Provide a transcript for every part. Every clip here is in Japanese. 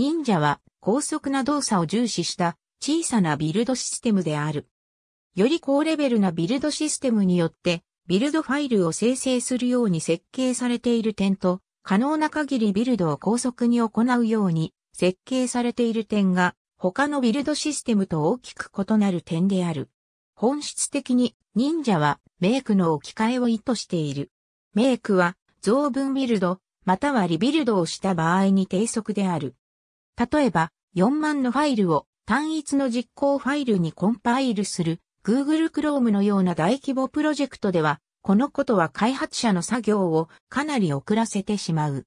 忍者は高速な動作を重視した小さなビルドシステムである。より高レベルなビルドシステムによって、ビルドファイルを生成するように設計されている点と、可能な限りビルドを高速に行うように設計されている点が、他のビルドシステムと大きく異なる点である。本質的に忍者はメイクの置き換えを意図している。メイクは増分ビルド、またはリビルドをした場合に低速である。例えば、4万のファイルを単一の実行ファイルにコンパイルする Google Chrome のような大規模プロジェクトでは、このことは開発者の作業をかなり遅らせてしまう。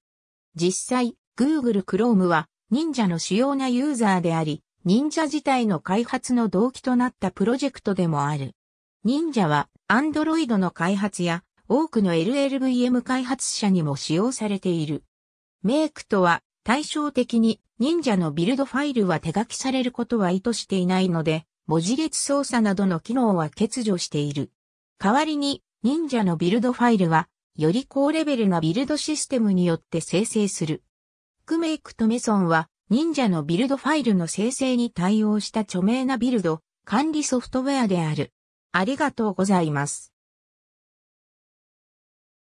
実際、Google Chrome は忍者の主要なユーザーであり、忍者自体の開発の動機となったプロジェクトでもある。忍者は Android の開発や多くの LLVM 開発者にも使用されている。メイクとは対照的に忍者のビルドファイルは手書きされることは意図していないので、文字列操作などの機能は欠如している。代わりに忍者のビルドファイルは、より高レベルなビルドシステムによって生成する。クメイクとメソンは、忍者のビルドファイルの生成に対応した著名なビルド、管理ソフトウェアである。ありがとうございます。